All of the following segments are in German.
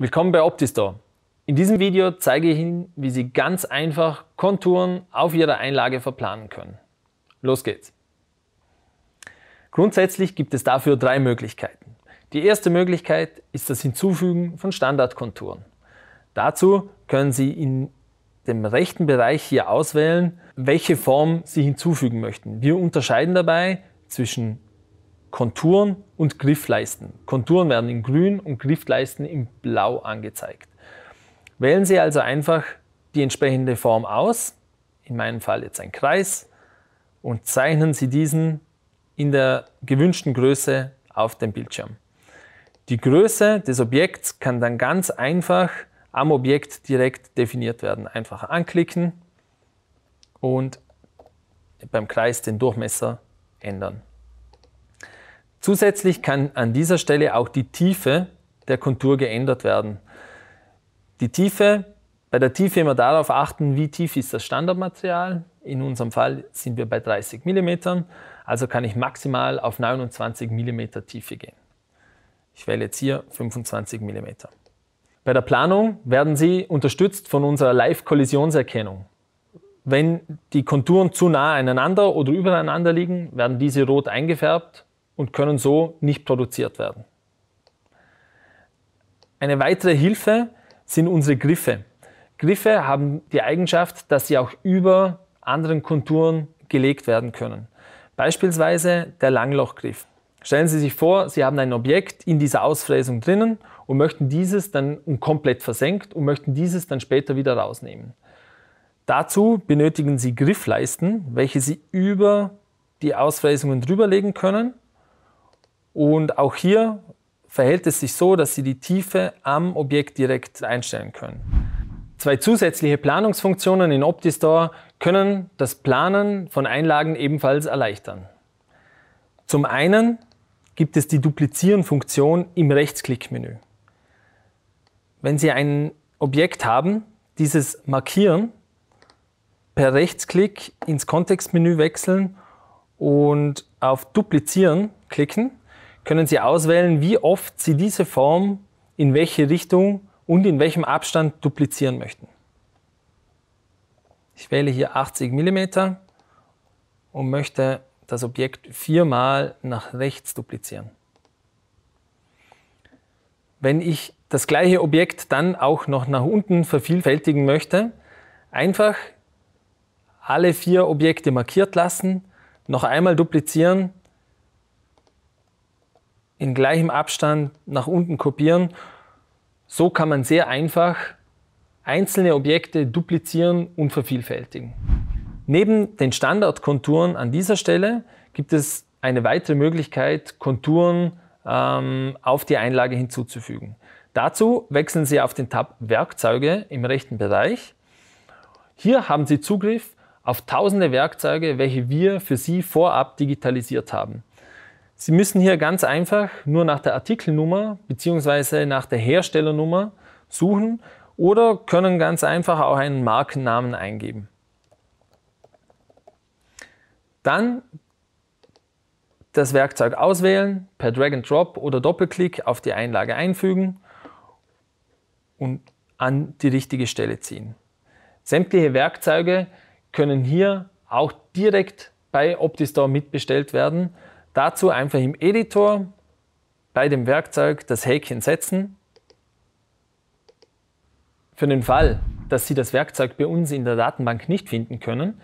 Willkommen bei Optistore. In diesem Video zeige ich Ihnen, wie Sie ganz einfach Konturen auf Ihrer Einlage verplanen können. Los geht's! Grundsätzlich gibt es dafür drei Möglichkeiten. Die erste Möglichkeit ist das Hinzufügen von Standardkonturen. Dazu können Sie in dem rechten Bereich hier auswählen, welche Form Sie hinzufügen möchten. Wir unterscheiden dabei zwischen Konturen und Griffleisten. Konturen werden in grün und Griffleisten in blau angezeigt. Wählen Sie also einfach die entsprechende Form aus, in meinem Fall jetzt ein Kreis, und zeichnen Sie diesen in der gewünschten Größe auf dem Bildschirm. Die Größe des Objekts kann dann ganz einfach am Objekt direkt definiert werden. Einfach anklicken und beim Kreis den Durchmesser ändern. Zusätzlich kann an dieser Stelle auch die Tiefe der Kontur geändert werden. Die Tiefe, bei der Tiefe immer darauf achten, wie tief ist das Standardmaterial. In unserem Fall sind wir bei 30 mm, also kann ich maximal auf 29 mm Tiefe gehen. Ich wähle jetzt hier 25 mm. Bei der Planung werden Sie unterstützt von unserer Live-Kollisionserkennung. Wenn die Konturen zu nah einander oder übereinander liegen, werden diese rot eingefärbt und können so nicht produziert werden. Eine weitere Hilfe sind unsere Griffe. Griffe haben die Eigenschaft, dass sie auch über anderen Konturen gelegt werden können. Beispielsweise der Langlochgriff. Stellen Sie sich vor, Sie haben ein Objekt in dieser Ausfräsung drinnen und möchten dieses dann komplett versenkt und möchten dieses dann später wieder rausnehmen. Dazu benötigen Sie Griffleisten, welche Sie über die Ausfräsungen drüberlegen können und auch hier verhält es sich so, dass Sie die Tiefe am Objekt direkt einstellen können. Zwei zusätzliche Planungsfunktionen in OptiStore können das Planen von Einlagen ebenfalls erleichtern. Zum einen gibt es die Duplizieren-Funktion im Rechtsklickmenü. Wenn Sie ein Objekt haben, dieses Markieren per Rechtsklick ins Kontextmenü wechseln und auf Duplizieren klicken können Sie auswählen, wie oft Sie diese Form in welche Richtung und in welchem Abstand duplizieren möchten. Ich wähle hier 80 mm und möchte das Objekt viermal nach rechts duplizieren. Wenn ich das gleiche Objekt dann auch noch nach unten vervielfältigen möchte, einfach alle vier Objekte markiert lassen, noch einmal duplizieren in gleichem Abstand nach unten kopieren. So kann man sehr einfach einzelne Objekte duplizieren und vervielfältigen. Neben den Standardkonturen an dieser Stelle gibt es eine weitere Möglichkeit, Konturen ähm, auf die Einlage hinzuzufügen. Dazu wechseln Sie auf den Tab Werkzeuge im rechten Bereich. Hier haben Sie Zugriff auf tausende Werkzeuge, welche wir für Sie vorab digitalisiert haben. Sie müssen hier ganz einfach nur nach der Artikelnummer bzw. nach der Herstellernummer suchen oder können ganz einfach auch einen Markennamen eingeben. Dann das Werkzeug auswählen, per Drag and Drop oder Doppelklick auf die Einlage einfügen und an die richtige Stelle ziehen. Sämtliche Werkzeuge können hier auch direkt bei OptiStore mitbestellt werden. Dazu einfach im Editor bei dem Werkzeug das Häkchen setzen. Für den Fall, dass Sie das Werkzeug bei uns in der Datenbank nicht finden können,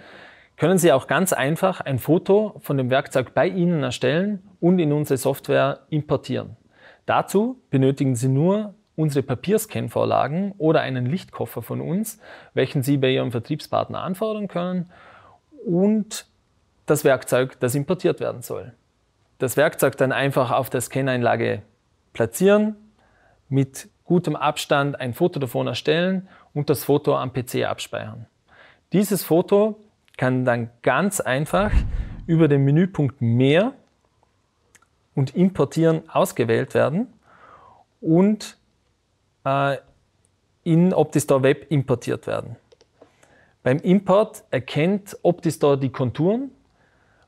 können Sie auch ganz einfach ein Foto von dem Werkzeug bei Ihnen erstellen und in unsere Software importieren. Dazu benötigen Sie nur unsere Papierscan-Vorlagen oder einen Lichtkoffer von uns, welchen Sie bei Ihrem Vertriebspartner anfordern können und das Werkzeug, das importiert werden soll das Werkzeug dann einfach auf der Scaneinlage platzieren, mit gutem Abstand ein Foto davon erstellen und das Foto am PC abspeichern. Dieses Foto kann dann ganz einfach über den Menüpunkt Mehr und Importieren ausgewählt werden und äh, in Optistore Web importiert werden. Beim Import erkennt Optistore die Konturen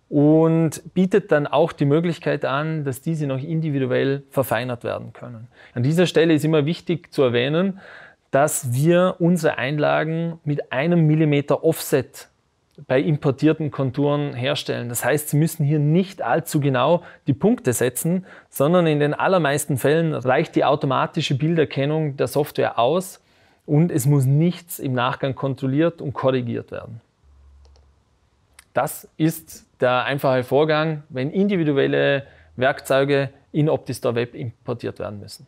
und bietet dann auch die Möglichkeit an, dass diese noch individuell verfeinert werden können. An dieser Stelle ist immer wichtig zu erwähnen, dass wir unsere Einlagen mit einem Millimeter Offset bei importierten Konturen herstellen. Das heißt, Sie müssen hier nicht allzu genau die Punkte setzen, sondern in den allermeisten Fällen reicht die automatische Bilderkennung der Software aus und es muss nichts im Nachgang kontrolliert und korrigiert werden. Das ist der einfache Vorgang, wenn individuelle Werkzeuge in Optistore Web importiert werden müssen.